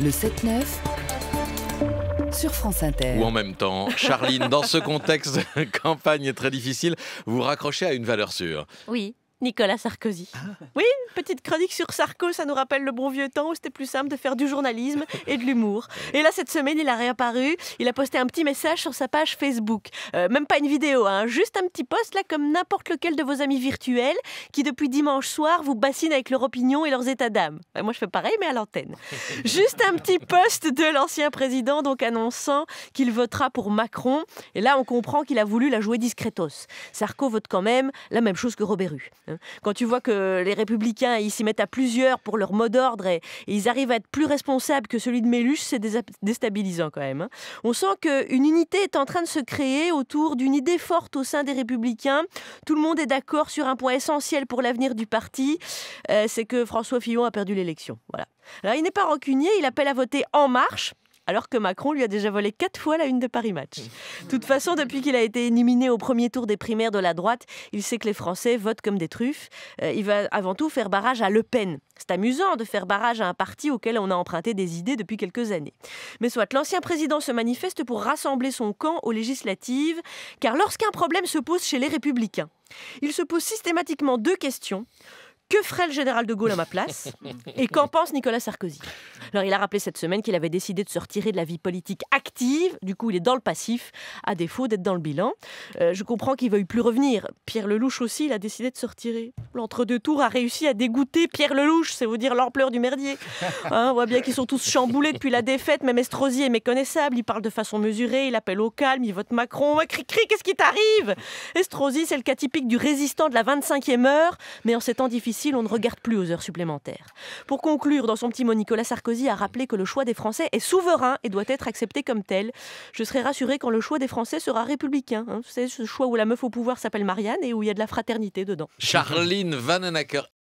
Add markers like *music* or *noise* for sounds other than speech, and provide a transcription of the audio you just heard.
Le 7-9 sur France Inter. Ou en même temps, Charline, dans ce contexte campagne *laughs* campagne très difficile, vous raccrochez à une valeur sûre. Oui. Nicolas Sarkozy. Ah. Oui, petite chronique sur Sarko, ça nous rappelle le bon vieux temps où c'était plus simple de faire du journalisme et de l'humour. Et là, cette semaine, il a réapparu, il a posté un petit message sur sa page Facebook. Euh, même pas une vidéo, hein, juste un petit post, là, comme n'importe lequel de vos amis virtuels qui, depuis dimanche soir, vous bassinent avec leur opinion et leurs états d'âme. Euh, moi, je fais pareil, mais à l'antenne. *laughs* Juste un petit post de l'ancien président, donc annonçant qu'il votera pour Macron. Et là, on comprend qu'il a voulu la jouer discretos. Sarko vote quand même la même chose que Robert Hein. Quand tu vois que les républicains, s'y mettent à plusieurs pour leur mot d'ordre et, ils arrivent à être plus responsables que celui de Mélus, c'est déstabilisant quand même. Hein. On sent qu'une unité est en train de se créer autour d'une idée forte au sein des républicains. Tout le monde est d'accord sur un point essentiel pour l'avenir du parti, euh, c'est que François Fillon a perdu l'élection. Voilà. il n'est pas rancunier, il appelle à voter En Marche alors que Macron lui a déjà volé quatre fois la une de Paris Match. Mmh. De toute façon, depuis qu'il a été éliminé au premier tour des primaires de la droite, il sait que les Français votent comme des truffes. Euh, il va avant tout faire barrage à Le Pen. C'est amusant de faire barrage à un parti auquel on a emprunté des idées depuis quelques années. Mais soit l'ancien président se manifeste pour rassembler son camp aux législatives, car lorsqu'un problème se pose chez les républicains, il se pose systématiquement deux questions. Que ferait le général de Gaulle à ma place *laughs* Et qu'en pense Nicolas Sarkozy Alors, il a rappelé cette semaine qu'il avait décidé de se retirer de la vie politique active. Du coup, il est dans le passif, à défaut d'être dans le bilan. Euh, je comprends qu'il veuille plus revenir. Pierre Lelouch aussi, il a décidé de se retirer. L'entre-deux tours a réussi à dégoûter Pierre Lelouch. C'est vous dire l'ampleur du merdier. Hein, on voit bien qu'ils sont tous chamboulés depuis la défaite. Même Estrosi est méconnaissable. Il parle de façon mesurée, il appelle au calme, il vote Macron. Ouais, cri-cri, qu'est-ce qui t'arrive Estrosi, c'est le cas typique du résistant de la 25e heure. Mais en ces temps difficiles, si l'on ne regarde plus aux heures supplémentaires. Pour conclure, dans son petit mot, Nicolas Sarkozy a rappelé que le choix des Français est souverain et doit être accepté comme tel. Je serai rassuré quand le choix des Français sera républicain. Hein. C'est ce choix où la meuf au pouvoir s'appelle Marianne et où il y a de la fraternité dedans. Charline Vanenacker.